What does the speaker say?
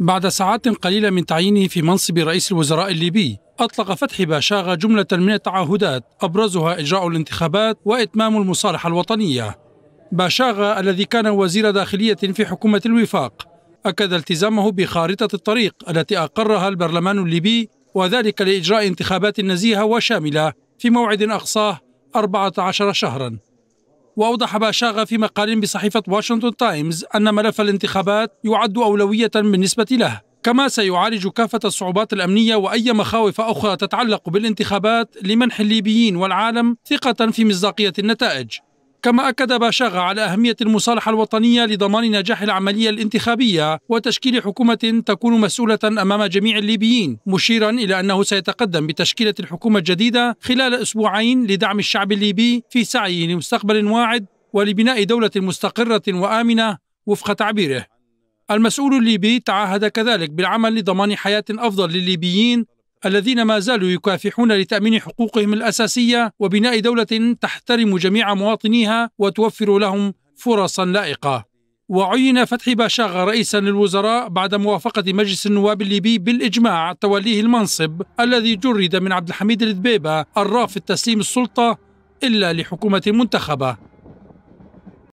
بعد ساعات قليلة من تعيينه في منصب رئيس الوزراء الليبي أطلق فتحي باشاغا جملة من التعهدات أبرزها إجراء الانتخابات وإتمام المصالحة الوطنية باشاغا الذي كان وزير داخلية في حكومة الوفاق أكد التزامه بخارطة الطريق التي أقرها البرلمان الليبي وذلك لإجراء انتخابات نزيهة وشاملة في موعد أقصاه 14 شهراً وأوضح باشاغا في مقال بصحيفة واشنطن تايمز أن ملف الانتخابات يعد أولوية بالنسبة له كما سيعالج كافة الصعوبات الأمنية وأي مخاوف أخرى تتعلق بالانتخابات لمنح الليبيين والعالم ثقة في مصداقية النتائج كما أكد باشاغا على أهمية المصالحة الوطنية لضمان نجاح العملية الانتخابية وتشكيل حكومة تكون مسؤولة أمام جميع الليبيين مشيرا إلى أنه سيتقدم بتشكيلة الحكومة الجديدة خلال أسبوعين لدعم الشعب الليبي في سعيه لمستقبل واعد ولبناء دولة مستقرة وآمنة وفق تعبيره المسؤول الليبي تعهد كذلك بالعمل لضمان حياة أفضل للليبيين الذين ما زالوا يكافحون لتامين حقوقهم الاساسيه وبناء دوله تحترم جميع مواطنيها وتوفر لهم فرصا لائقه وعين فتحي باشاغ رئيسا للوزراء بعد موافقة مجلس النواب الليبي بالإجماع توليه المنصب الذي جرد من عبد الحميد الدبيبة الرافض تسليم السلطة إلا لحكومة منتخبة